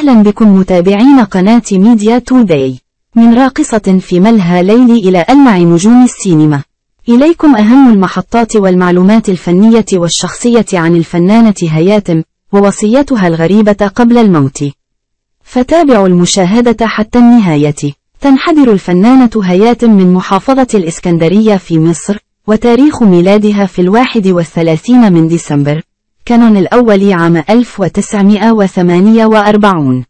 أهلا بكم متابعين قناة ميديا توداي من راقصة في ملهى ليلي إلى ألمع نجوم السينما إليكم أهم المحطات والمعلومات الفنية والشخصية عن الفنانة هياتم ووصيتها الغريبة قبل الموت فتابعوا المشاهدة حتى النهاية تنحدر الفنانة هياتم من محافظة الإسكندرية في مصر وتاريخ ميلادها في الواحد والثلاثين من ديسمبر كانون الأول عام 1948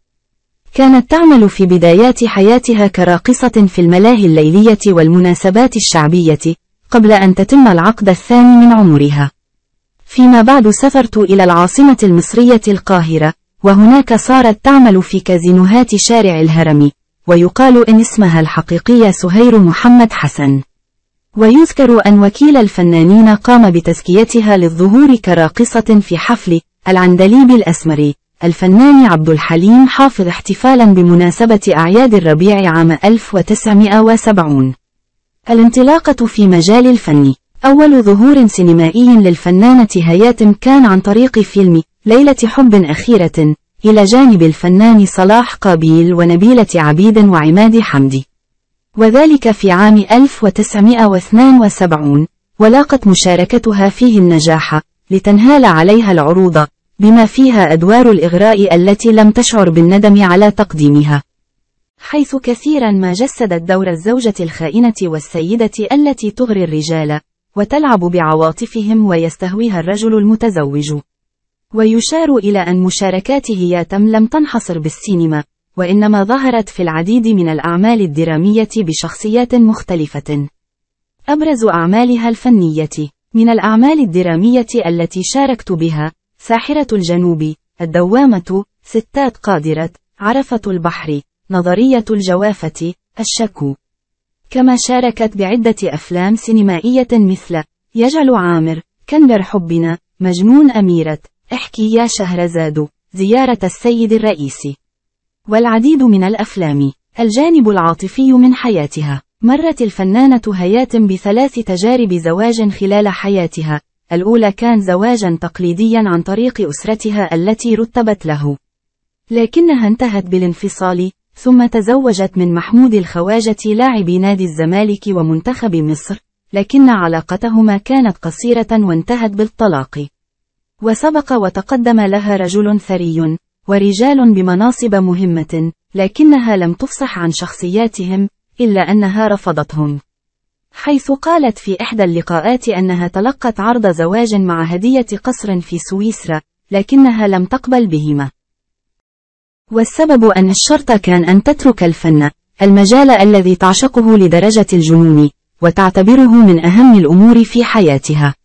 كانت تعمل في بدايات حياتها كراقصة في الملاهي الليلية والمناسبات الشعبية قبل أن تتم العقد الثاني من عمرها فيما بعد سافرت إلى العاصمة المصرية القاهرة وهناك صارت تعمل في كازينوهات شارع الهرم ويقال إن اسمها الحقيقي سهير محمد حسن ويذكر أن وكيل الفنانين قام بتزكيتها للظهور كراقصة في حفل العندليب الأسمري الفنان عبد الحليم حافظ احتفالا بمناسبة أعياد الربيع عام 1970 الانطلاقة في مجال الفن أول ظهور سينمائي للفنانة هياتم كان عن طريق فيلم ليلة حب أخيرة إلى جانب الفنان صلاح قابيل ونبيلة عبيد وعماد حمدي وذلك في عام 1972 ولاقت مشاركتها فيه النجاح لتنهال عليها العروض بما فيها أدوار الإغراء التي لم تشعر بالندم على تقديمها حيث كثيرا ما جسدت دور الزوجة الخائنة والسيدة التي تغري الرجال وتلعب بعواطفهم ويستهويها الرجل المتزوج ويشار إلى أن مشاركاته ياتم لم تنحصر بالسينما وإنما ظهرت في العديد من الأعمال الدرامية بشخصيات مختلفة. أبرز أعمالها الفنية من الأعمال الدرامية التي شاركت بها ساحرة الجنوب، الدوامة، ستات قادرة، عرفة البحر، نظرية الجوافة، الشكو. كما شاركت بعدة أفلام سينمائية مثل يجعل عامر، كندر حبنا، مجنون أميرة، احكي يا شهرزاد، زيارة السيد الرئيسي. والعديد من الأفلام الجانب العاطفي من حياتها مرت الفنانة هياتم بثلاث تجارب زواج خلال حياتها الأولى كان زواجا تقليديا عن طريق أسرتها التي رتبت له لكنها انتهت بالانفصال ثم تزوجت من محمود الخواجة لاعب نادي الزمالك ومنتخب مصر لكن علاقتهما كانت قصيرة وانتهت بالطلاق وسبق وتقدم لها رجل ثري ورجال بمناصب مهمة لكنها لم تفصح عن شخصياتهم إلا أنها رفضتهم حيث قالت في إحدى اللقاءات أنها تلقت عرض زواج مع هدية قصر في سويسرا لكنها لم تقبل بهما والسبب أن الشرط كان أن تترك الفن المجال الذي تعشقه لدرجة الجنون وتعتبره من أهم الأمور في حياتها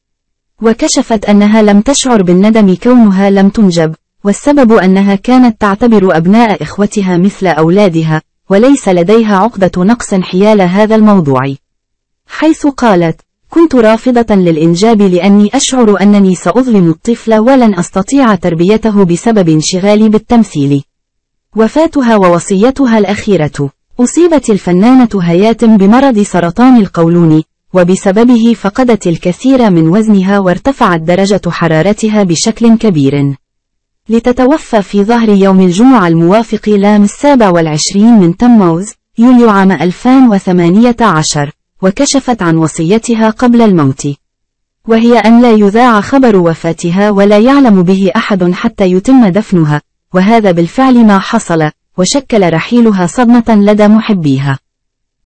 وكشفت أنها لم تشعر بالندم كونها لم تنجب والسبب أنها كانت تعتبر أبناء إخوتها مثل أولادها وليس لديها عقدة نقص حيال هذا الموضوع حيث قالت كنت رافضة للإنجاب لأني أشعر أنني سأظلم الطفل ولن أستطيع تربيته بسبب انشغالي بالتمثيل وفاتها ووصيتها الأخيرة أصيبت الفنانة هياتم بمرض سرطان القولون وبسببه فقدت الكثير من وزنها وارتفعت درجة حرارتها بشكل كبير لتتوفى في ظهر يوم الجمعة الموافق لام السابع والعشرين من تموز يوليو عام 2018 وكشفت عن وصيتها قبل الموت وهي أن لا يذاع خبر وفاتها ولا يعلم به أحد حتى يتم دفنها وهذا بالفعل ما حصل وشكل رحيلها صدمة لدى محبيها